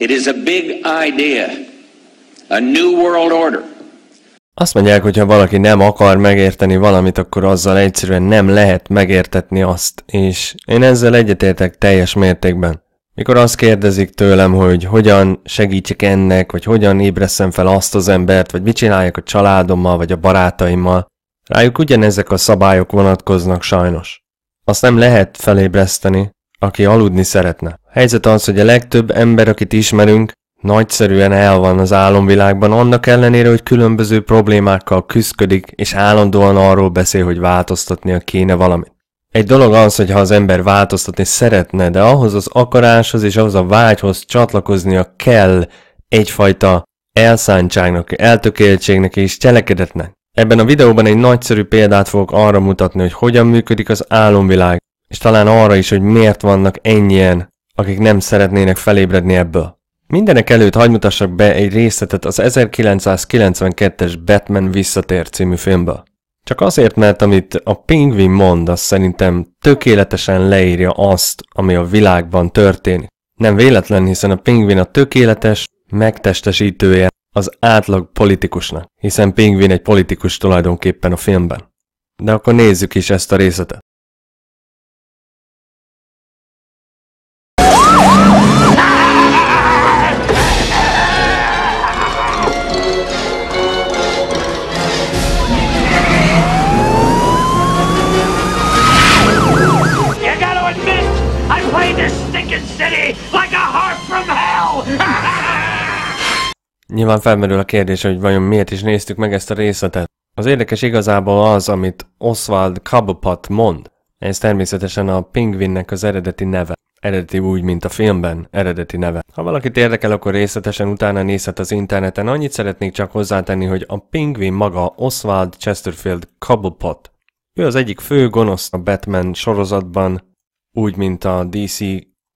It is a big idea. A new world order. Azt mondják, hogy ha valaki nem akar megérteni valamit, akkor azzal egyszerűen nem lehet megértetni azt, és én ezzel egyetértek teljes mértékben. Mikor azt kérdezik tőlem, hogy hogyan segítsek ennek, vagy hogyan ébreszem fel azt az embert, vagy mit csináljak a családommal, vagy a barátaimmal, rájuk ugyanezek a szabályok vonatkoznak sajnos. Azt nem lehet felébreszteni, aki aludni szeretne. Helyzet az, hogy a legtöbb ember, akit ismerünk, nagyszerűen el van az álomvilágban, annak ellenére, hogy különböző problémákkal küzdködik, és állandóan arról beszél, hogy változtatnia kéne valamit. Egy dolog az, hogy ha az ember változtatni szeretne, de ahhoz az akaráshoz és ahhoz a vágyhoz csatlakoznia kell egyfajta elszántságnak, eltökéltségnek és cselekedetnek. Ebben a videóban egy nagyszerű példát fogok arra mutatni, hogy hogyan működik az álomvilág, és talán arra is, hogy miért vannak ennyien, akik nem szeretnének felébredni ebből. Mindenek előtt mutassak be egy részletet az 1992-es Batman Visszatér című filmből. Csak azért, mert amit a pingvin mond, az szerintem tökéletesen leírja azt, ami a világban történik. Nem véletlen, hiszen a pingvin a tökéletes, megtestesítője az átlag politikusnak, hiszen pingvin egy politikus tulajdonképpen a filmben. De akkor nézzük is ezt a részletet. Nyilván felmerül a kérdés, hogy vajon miért is néztük meg ezt a részletet. Az érdekes igazából az, amit Oswald Cobblepot mond. Ez természetesen a pingvinnek az eredeti neve. Eredeti úgy, mint a filmben, eredeti neve. Ha valakit érdekel, akkor részletesen utána nézhet az interneten. Annyit szeretnék csak hozzátenni, hogy a pingvin maga Oswald Chesterfield Cobblepot. Ő az egyik fő gonosz a Batman sorozatban, úgy, mint a DC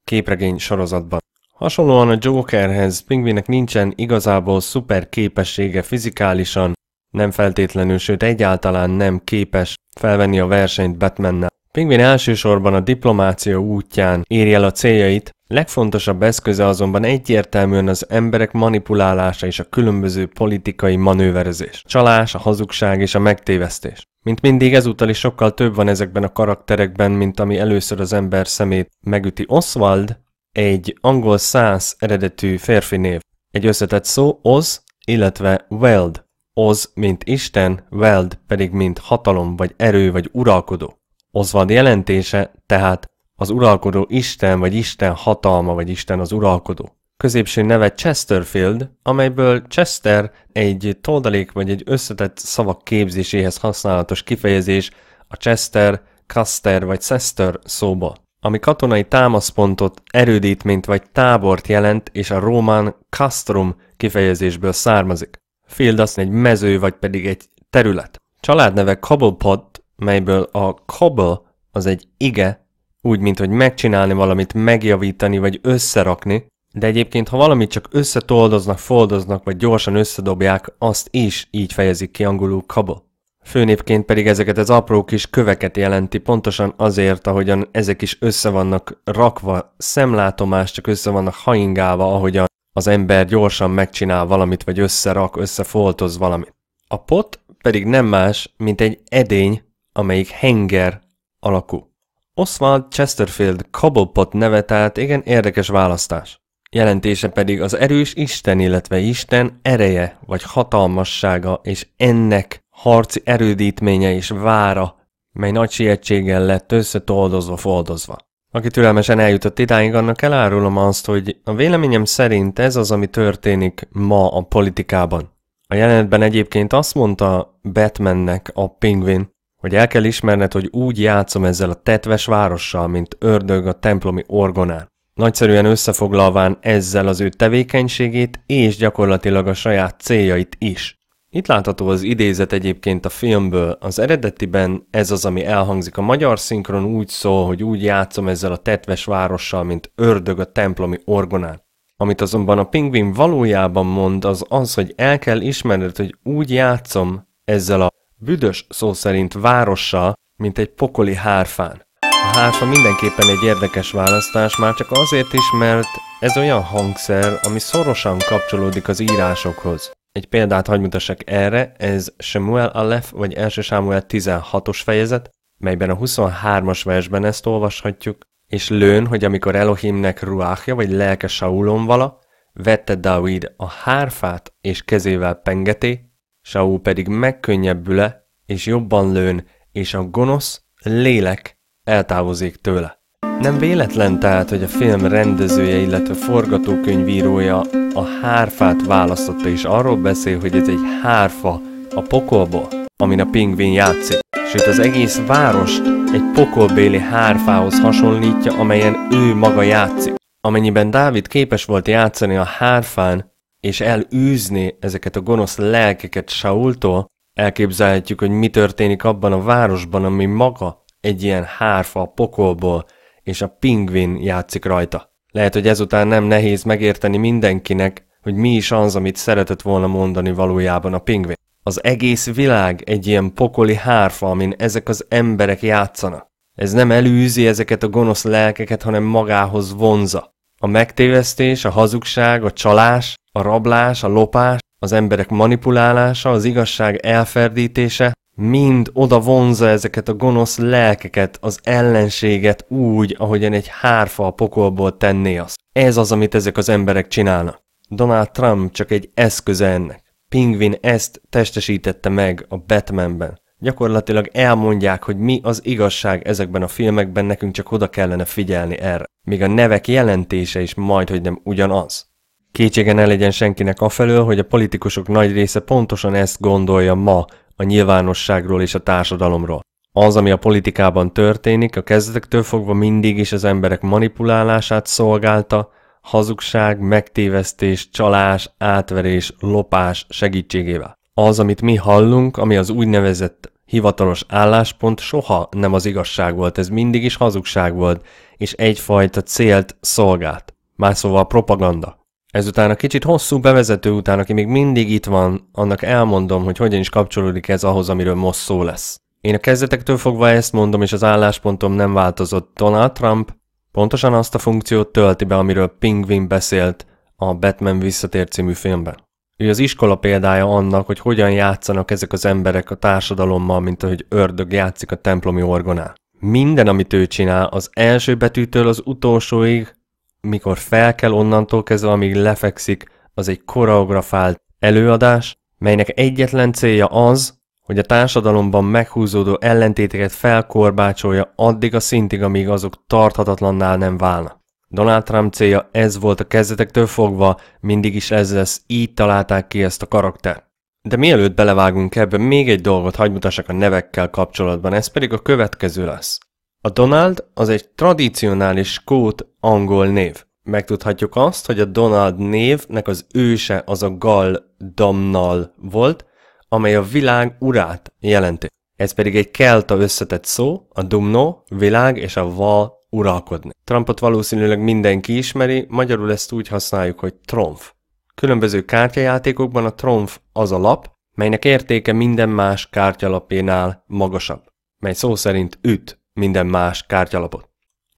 képregény sorozatban. Hasonlóan a Jokerhez, Pingvinnek nincsen igazából szuper képessége fizikálisan, nem feltétlenül, sőt egyáltalán nem képes felvenni a versenyt Batmannel. Pingvin elsősorban a diplomácia útján éri el a céljait, legfontosabb eszköze azonban egyértelműen az emberek manipulálása és a különböző politikai manőverezés, csalás, a hazugság és a megtévesztés. Mint mindig ezúttal is sokkal több van ezekben a karakterekben, mint ami először az ember szemét megüti Oswald, egy angol száz eredetű férfi név, egy összetett szó Oz, illetve Weld. Oz, mint Isten, Weld pedig, mint hatalom, vagy erő, vagy uralkodó. Oswald jelentése tehát az uralkodó Isten, vagy Isten hatalma, vagy Isten az uralkodó. Középső neve Chesterfield, amelyből Chester egy toldalék vagy egy összetett szavak képzéséhez használatos kifejezés a Chester, Caster vagy Sester szóba ami katonai támaszpontot, erődítményt vagy tábort jelent, és a román castrum kifejezésből származik. Fildasn egy mező vagy pedig egy terület. Családneve Cobblepot, melyből a cobble az egy ige, úgy, mint hogy megcsinálni valamit, megjavítani vagy összerakni, de egyébként, ha valamit csak összetoldoznak, foldoznak, vagy gyorsan összedobják, azt is így fejezik ki angolul cobble. Főnépként pedig ezeket az apró kis köveket jelenti, pontosan azért, ahogyan ezek is össze vannak rakva, szemlátomás, csak össze vannak haingálva, ahogyan az ember gyorsan megcsinál valamit, vagy összerak, összefoltoz valamit. A pot pedig nem más, mint egy edény, amelyik henger alakú. Oswald Chesterfield Cobblepot neve, tehát igen érdekes választás. Jelentése pedig az erős Isten, illetve Isten ereje vagy hatalmassága, és ennek harci erődítménye és vára, mely nagy sietséggel lett összetoldozva, foldozva. Aki türelmesen eljutott idáig, annak elárulom azt, hogy a véleményem szerint ez az, ami történik ma a politikában. A jelenetben egyébként azt mondta Batmannek a pingvin, hogy el kell ismerned, hogy úgy játszom ezzel a tetves várossal, mint ördög a templomi orgonán. Nagyszerűen összefoglalván ezzel az ő tevékenységét és gyakorlatilag a saját céljait is. Itt látható az idézet egyébként a filmből. Az eredetiben ez az, ami elhangzik. A magyar szinkron úgy szól, hogy úgy játszom ezzel a tetves várossal, mint ördög a templomi orgonát. Amit azonban a pingvin valójában mond, az az, hogy el kell ismerned, hogy úgy játszom ezzel a büdös szó szerint várossal, mint egy pokoli hárfán. A hárfa mindenképpen egy érdekes választás, már csak azért is, mert ez olyan hangszer, ami szorosan kapcsolódik az írásokhoz. Egy példát hagy mutassak erre, ez Samuel Aleph, vagy első Samuel 16-os fejezet, melyben a 23-as versben ezt olvashatjuk, és lőn, hogy amikor Elohimnek ruáhja, vagy lelke Saulon vala, vette Dávid a hárfát, és kezével pengeté, Saul pedig megkönnyebbüle, és jobban lőn, és a gonosz lélek eltávozik tőle. Nem véletlen tehát, hogy a film rendezője, illetve forgatókönyvírója a hárfát választotta, és arról beszél, hogy ez egy hárfa a pokolból, amin a pingvin játszik. Sőt, az egész várost egy pokolbéli hárfához hasonlítja, amelyen ő maga játszik. Amennyiben Dávid képes volt játszani a hárfán, és elűzni ezeket a gonosz lelkeket Saultól, elképzelhetjük, hogy mi történik abban a városban, ami maga egy ilyen hárfa a pokolból, és a pingvin játszik rajta. Lehet, hogy ezután nem nehéz megérteni mindenkinek, hogy mi is az, amit szeretett volna mondani valójában a pingvin. Az egész világ egy ilyen pokoli hárfa, amin ezek az emberek játszanak. Ez nem elűzi ezeket a gonosz lelkeket, hanem magához vonza. A megtévesztés, a hazugság, a csalás, a rablás, a lopás, az emberek manipulálása, az igazság elferdítése, mind oda vonza ezeket a gonosz lelkeket, az ellenséget úgy, ahogyan egy hárfa a pokolból tenné azt. Ez az, amit ezek az emberek csinálnak. Donald Trump csak egy eszköze ennek. Pingvin ezt testesítette meg a Batmanben. Gyakorlatilag elmondják, hogy mi az igazság ezekben a filmekben, nekünk csak oda kellene figyelni erre. Még a nevek jelentése is majd, hogy nem ugyanaz. Kétségen ne legyen senkinek afelől, hogy a politikusok nagy része pontosan ezt gondolja ma, a nyilvánosságról és a társadalomról. Az, ami a politikában történik, a kezdetektől fogva mindig is az emberek manipulálását szolgálta, hazugság, megtévesztés, csalás, átverés, lopás segítségével. Az, amit mi hallunk, ami az úgynevezett hivatalos álláspont soha nem az igazság volt, ez mindig is hazugság volt, és egyfajta célt szolgált. Más szóval propaganda. Ezután a kicsit hosszú bevezető után, aki még mindig itt van, annak elmondom, hogy hogyan is kapcsolódik ez ahhoz, amiről most szó lesz. Én a kezdetektől fogva ezt mondom, és az álláspontom nem változott. Donald Trump pontosan azt a funkciót tölti be, amiről Pingvin beszélt a Batman visszatér című filmben. Ő az iskola példája annak, hogy hogyan játszanak ezek az emberek a társadalommal, mint ahogy ördög játszik a templomi orgonál. Minden, amit ő csinál, az első betűtől az utolsóig mikor fel kell onnantól kezdve, amíg lefekszik, az egy koreografált előadás, melynek egyetlen célja az, hogy a társadalomban meghúzódó ellentéteket felkorbácsolja addig a szintig, amíg azok tarthatatlannál nem válnak. Donald Trump célja ez volt a kezdetektől fogva, mindig is ez lesz, így találták ki ezt a karaktert. De mielőtt belevágunk ebbe, még egy dolgot hagyd mutassak a nevekkel kapcsolatban, ez pedig a következő lesz. A Donald az egy tradicionális skót angol név. Megtudhatjuk azt, hogy a Donald névnek az őse az a Gal Damnal volt, amely a világ urát jelenti. Ez pedig egy kelta összetett szó, a dumno, világ és a val uralkodni. Trumpot valószínűleg mindenki ismeri, magyarul ezt úgy használjuk, hogy tromf. Különböző kártyajátékokban a tromf az a lap, melynek értéke minden más kártyalapénál magasabb, mely szó szerint üt minden más kártyalapot.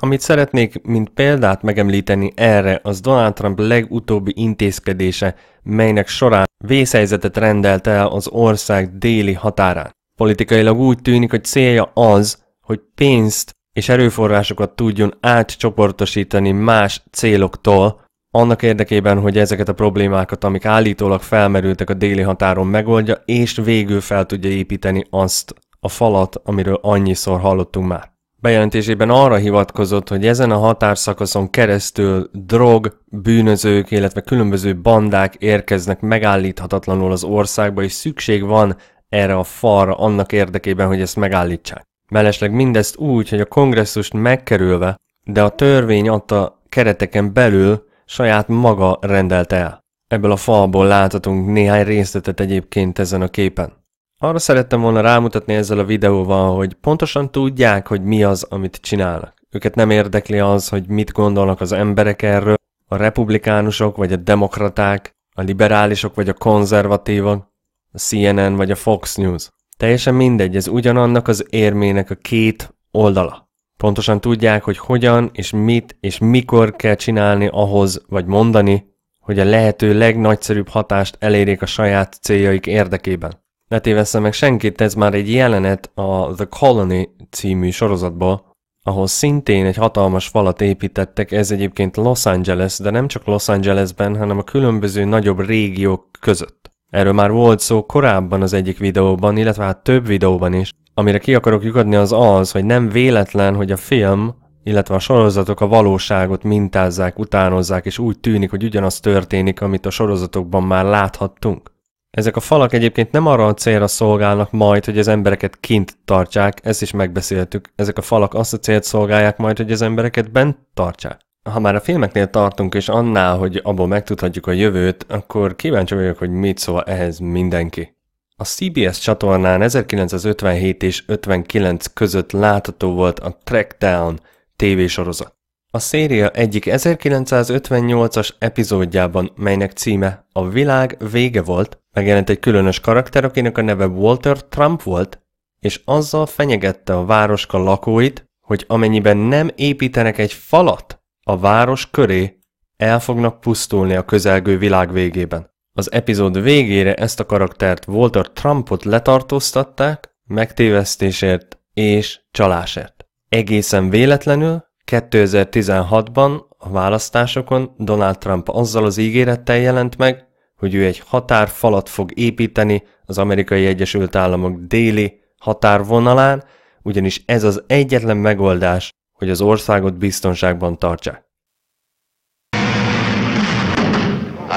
Amit szeretnék, mint példát megemlíteni erre, az Donald Trump legutóbbi intézkedése, melynek során vészhelyzetet rendelt el az ország déli határán. Politikailag úgy tűnik, hogy célja az, hogy pénzt és erőforrásokat tudjon átcsoportosítani más céloktól, annak érdekében, hogy ezeket a problémákat, amik állítólag felmerültek a déli határon megoldja, és végül fel tudja építeni azt a falat, amiről annyiszor hallottunk már. Bejelentésében arra hivatkozott, hogy ezen a határszakaszon keresztül drog, bűnözők, illetve különböző bandák érkeznek megállíthatatlanul az országba, és szükség van erre a falra annak érdekében, hogy ezt megállítsák. Mellesleg mindezt úgy, hogy a kongresszust megkerülve, de a törvény adta kereteken belül saját maga rendelte el. Ebből a falból láthatunk néhány részletet egyébként ezen a képen. Arra szerettem volna rámutatni ezzel a videóval, hogy pontosan tudják, hogy mi az, amit csinálnak. Őket nem érdekli az, hogy mit gondolnak az emberek erről, a republikánusok vagy a demokraták, a liberálisok vagy a konzervatívok, a CNN vagy a Fox News. Teljesen mindegy, ez ugyanannak az érmének a két oldala. Pontosan tudják, hogy hogyan és mit és mikor kell csinálni ahhoz, vagy mondani, hogy a lehető legnagyszerűbb hatást elérjék a saját céljaik érdekében ne tévesszem meg senkit, ez már egy jelenet a The Colony című sorozatból, ahol szintén egy hatalmas falat építettek, ez egyébként Los Angeles, de nem csak Los Angelesben, hanem a különböző nagyobb régiók között. Erről már volt szó korábban az egyik videóban, illetve hát több videóban is. Amire ki akarok lyukadni az az, hogy nem véletlen, hogy a film, illetve a sorozatok a valóságot mintázzák, utánozzák, és úgy tűnik, hogy ugyanaz történik, amit a sorozatokban már láthattunk. Ezek a falak egyébként nem arra a célra szolgálnak majd, hogy az embereket kint tartsák, ezt is megbeszéltük. Ezek a falak azt a célt szolgálják majd, hogy az embereket bent tartsák. Ha már a filmeknél tartunk, és annál, hogy abból megtudhatjuk a jövőt, akkor kíváncsi vagyok, hogy mit szól ehhez mindenki. A CBS csatornán 1957 és 59 között látható volt a Trackdown tévésorozat. A széria egyik 1958-as epizódjában, melynek címe A világ vége volt, megjelent egy különös karakter, akinek a neve Walter Trump volt, és azzal fenyegette a városka lakóit, hogy amennyiben nem építenek egy falat a város köré, el fognak pusztulni a közelgő világ végében. Az epizód végére ezt a karaktert Walter Trumpot letartóztatták, megtévesztésért és csalásért. Egészen véletlenül 2016-ban a választásokon Donald Trump azzal az ígérettel jelent meg, hogy ő egy határfalat fog építeni az amerikai Egyesült Államok déli határvonalán, ugyanis ez az egyetlen megoldás, hogy az országot biztonságban tartsa.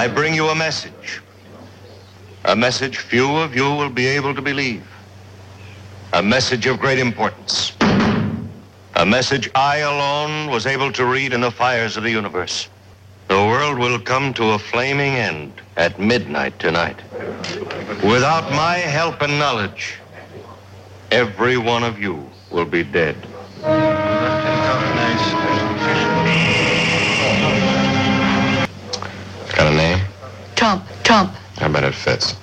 I bring you a message. A message few of you will be able to believe. A message of great importance. A message I alone was able to read in the fires of the universe. The world will come to a flaming end at midnight tonight. Without my help and knowledge, every one of you will be dead. got a name? Trump. Trump. I bet it fits.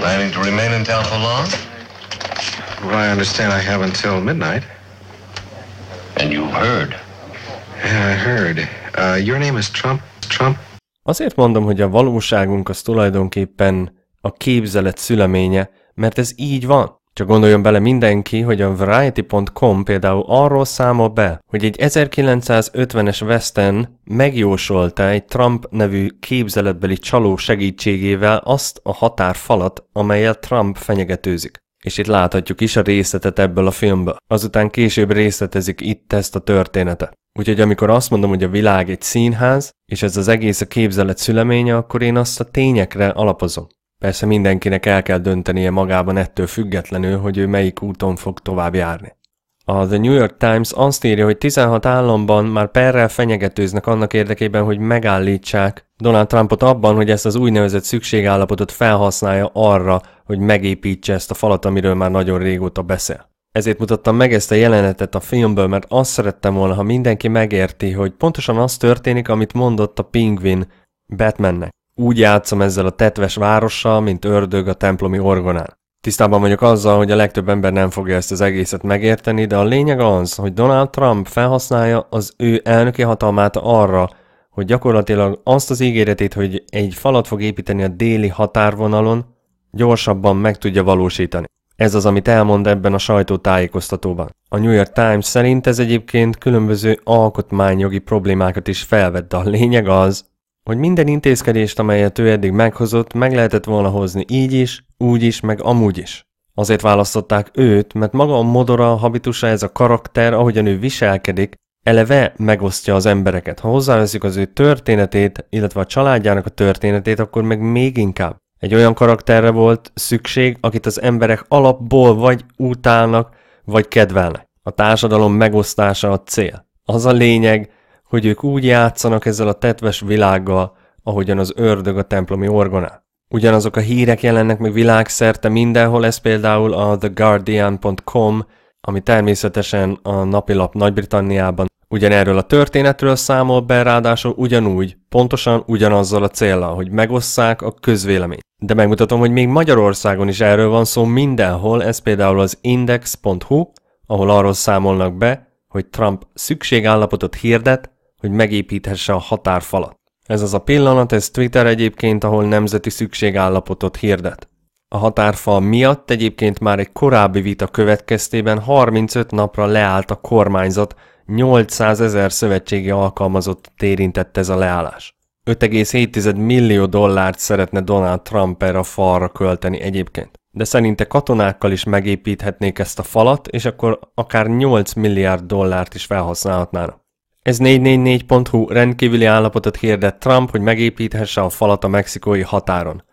Planning to remain in town for long? Well, I understand I have until midnight. And you heard. Yeah, I heard. Uh, your name is Trump? Trump? Azért mondom, hogy a valóságunk az tulajdonképpen a képzelet szüleménye, mert ez így van. Csak gondoljon bele mindenki, hogy a Variety.com például arról számol be, hogy egy 1950-es Westen megjósolta egy Trump nevű képzeletbeli csaló segítségével azt a határfalat, amelyel Trump fenyegetőzik és itt láthatjuk is a részletet ebből a filmből. Azután később részletezik itt ezt a történetet. Úgyhogy amikor azt mondom, hogy a világ egy színház, és ez az egész a képzelet szüleménye, akkor én azt a tényekre alapozom. Persze mindenkinek el kell döntenie magában ettől függetlenül, hogy ő melyik úton fog tovább járni. A The New York Times azt írja, hogy 16 államban már perrel fenyegetőznek annak érdekében, hogy megállítsák Donald Trumpot abban, hogy ezt az úgynevezett szükségállapotot felhasználja arra, hogy megépítse ezt a falat, amiről már nagyon régóta beszél. Ezért mutattam meg ezt a jelenetet a filmből, mert azt szerettem volna, ha mindenki megérti, hogy pontosan az történik, amit mondott a pingvin Batmannek. Úgy játszom ezzel a tetves várossal, mint ördög a templomi orgonán. Tisztában vagyok azzal, hogy a legtöbb ember nem fogja ezt az egészet megérteni, de a lényeg az, hogy Donald Trump felhasználja az ő elnöki hatalmát arra, hogy gyakorlatilag azt az ígéretét, hogy egy falat fog építeni a déli határvonalon, gyorsabban meg tudja valósítani. Ez az, amit elmond ebben a sajtótájékoztatóban. A New York Times szerint ez egyébként különböző alkotmányjogi problémákat is felvett, de a lényeg az, hogy minden intézkedést, amelyet ő eddig meghozott, meg lehetett volna hozni így is, úgy is, meg amúgy is. Azért választották őt, mert maga a modora, a habitusa, ez a karakter, ahogyan ő viselkedik, eleve megosztja az embereket. Ha hozzáveszik az ő történetét, illetve a családjának a történetét, akkor meg még inkább. Egy olyan karakterre volt szükség, akit az emberek alapból vagy utálnak, vagy kedvelnek. A társadalom megosztása a cél. Az a lényeg, hogy ők úgy játszanak ezzel a tetves világgal, ahogyan az ördög a templomi orgonál. Ugyanazok a hírek jelennek meg világszerte mindenhol, ez például a theguardian.com, ami természetesen a napilap Nagy-Britanniában Ugyanerről a történetről számol be ráadásul ugyanúgy, pontosan ugyanazzal a célral, hogy megosszák a közvéleményt. De megmutatom, hogy még Magyarországon is erről van szó mindenhol, ez például az index.hu, ahol arról számolnak be, hogy Trump szükségállapotot hirdet, hogy megépíthesse a határfalat. Ez az a pillanat, ez Twitter egyébként, ahol nemzeti szükségállapotot hirdet. A határfal miatt egyébként már egy korábbi vita következtében 35 napra leállt a kormányzat, 800 ezer szövetségi alkalmazott érintett ez a leállás. 5,7 millió dollárt szeretne Donald Trump erre a falra költeni egyébként. De szerinte katonákkal is megépíthetnék ezt a falat, és akkor akár 8 milliárd dollárt is felhasználhatnának. Ez 444.hu rendkívüli állapotot hirdett Trump, hogy megépíthesse a falat a mexikói határon.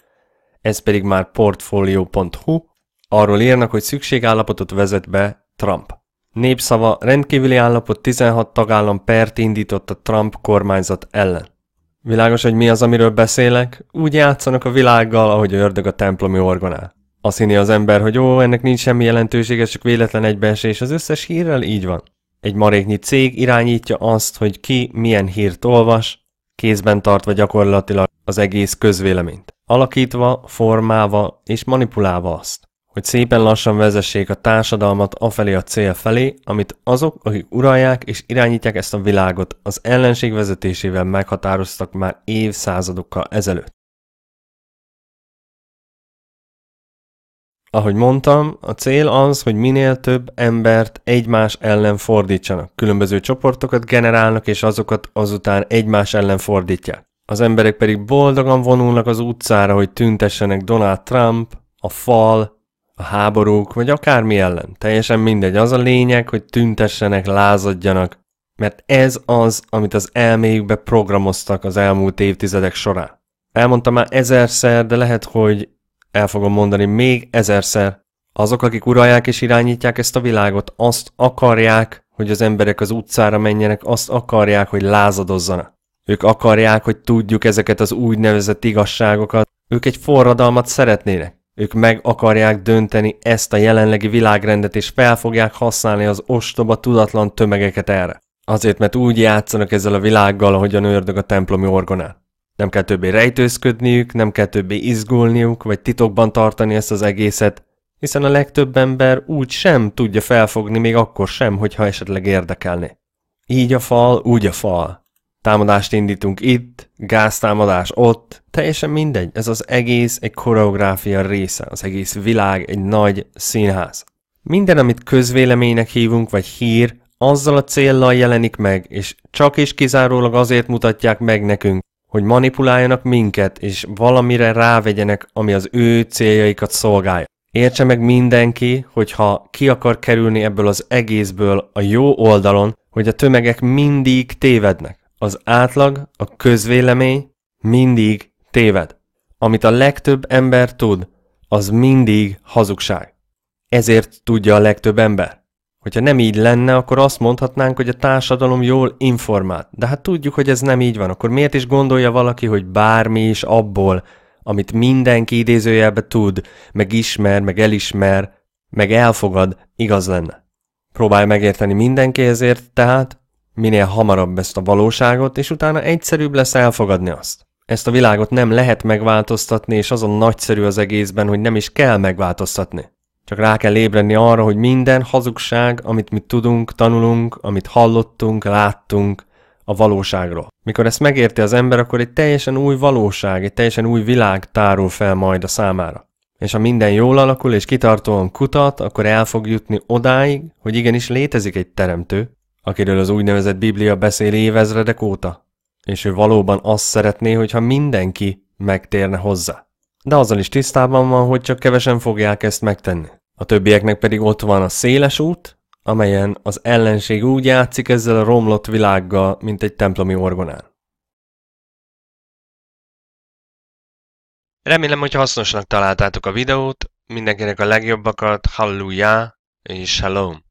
Ez pedig már portfolio.hu, arról írnak, hogy szükségállapotot vezet be Trump népszava rendkívüli állapot 16 tagállam pert indított a Trump kormányzat ellen. Világos, hogy mi az, amiről beszélek? Úgy játszanak a világgal, ahogy a ördög a templomi orgonál. Azt hinni az ember, hogy ó, ennek nincs semmi jelentősége, csak véletlen egybeesés az összes hírrel, így van. Egy maréknyi cég irányítja azt, hogy ki milyen hírt olvas, kézben tartva gyakorlatilag az egész közvéleményt, alakítva, formálva és manipulálva azt hogy szépen lassan vezessék a társadalmat afelé a cél felé, amit azok, akik uralják és irányítják ezt a világot, az ellenség vezetésével meghatároztak már évszázadokkal ezelőtt. Ahogy mondtam, a cél az, hogy minél több embert egymás ellen fordítsanak. Különböző csoportokat generálnak, és azokat azután egymás ellen fordítják. Az emberek pedig boldogan vonulnak az utcára, hogy tüntessenek Donald Trump, a fal, a háborúk, vagy akármi ellen. Teljesen mindegy. Az a lényeg, hogy tüntessenek, lázadjanak, mert ez az, amit az elméjükbe programoztak az elmúlt évtizedek során. Elmondtam már ezerszer, de lehet, hogy el fogom mondani még ezerszer. Azok, akik uralják és irányítják ezt a világot, azt akarják, hogy az emberek az utcára menjenek, azt akarják, hogy lázadozzanak. Ők akarják, hogy tudjuk ezeket az úgynevezett igazságokat. Ők egy forradalmat szeretnének. Ők meg akarják dönteni ezt a jelenlegi világrendet, és fel fogják használni az ostoba, tudatlan tömegeket erre. Azért, mert úgy játszanak ezzel a világgal, ahogyan ördög a templomi orgonán. Nem kell többé rejtőzködniük, nem kell többé izgulniuk, vagy titokban tartani ezt az egészet, hiszen a legtöbb ember úgy sem tudja felfogni még akkor sem, hogyha esetleg érdekelni. Így a fal, úgy a fal támadást indítunk itt, gáztámadás ott, teljesen mindegy. Ez az egész egy koreográfia része, az egész világ egy nagy színház. Minden, amit közvéleménynek hívunk, vagy hír, azzal a céllal jelenik meg, és csak és kizárólag azért mutatják meg nekünk, hogy manipuláljanak minket, és valamire rávegyenek, ami az ő céljaikat szolgálja. Értse meg mindenki, hogyha ki akar kerülni ebből az egészből a jó oldalon, hogy a tömegek mindig tévednek az átlag, a közvélemény mindig téved. Amit a legtöbb ember tud, az mindig hazugság. Ezért tudja a legtöbb ember. Hogyha nem így lenne, akkor azt mondhatnánk, hogy a társadalom jól informált. De hát tudjuk, hogy ez nem így van. Akkor miért is gondolja valaki, hogy bármi is abból, amit mindenki idézőjelbe tud, meg ismer, meg elismer, meg elfogad, igaz lenne? Próbálj megérteni mindenki ezért, tehát minél hamarabb ezt a valóságot, és utána egyszerűbb lesz elfogadni azt. Ezt a világot nem lehet megváltoztatni, és azon nagyszerű az egészben, hogy nem is kell megváltoztatni. Csak rá kell ébredni arra, hogy minden hazugság, amit mi tudunk, tanulunk, amit hallottunk, láttunk, a valóságról. Mikor ezt megérti az ember, akkor egy teljesen új valóság, egy teljesen új világ tárul fel majd a számára. És ha minden jól alakul és kitartóan kutat, akkor el fog jutni odáig, hogy igenis létezik egy teremtő, akiről az úgynevezett Biblia beszél évezredek óta, és ő valóban azt szeretné, hogyha mindenki megtérne hozzá. De azzal is tisztában van, hogy csak kevesen fogják ezt megtenni. A többieknek pedig ott van a széles út, amelyen az ellenség úgy játszik ezzel a romlott világgal, mint egy templomi orgonán. Remélem, hogy hasznosnak találtátok a videót, mindenkinek a legjobbakat, hallelujah és shalom!